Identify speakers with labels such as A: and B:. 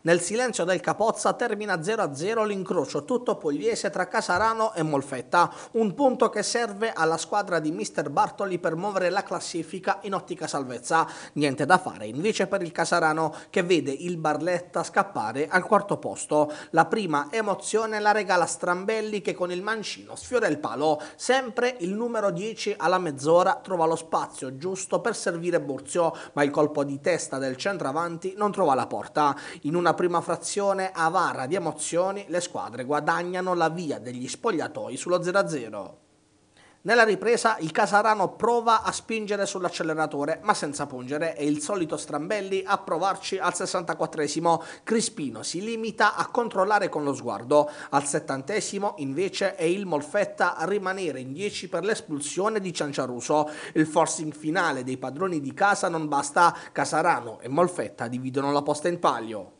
A: Nel silenzio del Capozza termina 0-0 l'incrocio tutto pugliese tra Casarano e Molfetta, un punto che serve alla squadra di mister Bartoli per muovere la classifica in ottica salvezza. Niente da fare invece per il Casarano che vede il Barletta scappare al quarto posto. La prima emozione la regala Strambelli che con il mancino sfiora il palo. Sempre il numero 10 alla mezz'ora trova lo spazio giusto per servire Burzio, ma il colpo di testa del centravanti non trova la porta. In una una prima frazione avara di emozioni, le squadre guadagnano la via degli spogliatoi sullo 0-0. Nella ripresa il Casarano prova a spingere sull'acceleratore ma senza pungere e il solito Strambelli a provarci al 64esimo. Crispino si limita a controllare con lo sguardo. Al 70esimo invece è il Molfetta a rimanere in 10 per l'espulsione di Cianciaruso. Il forcing finale dei padroni di casa non basta. Casarano e Molfetta dividono la posta in palio.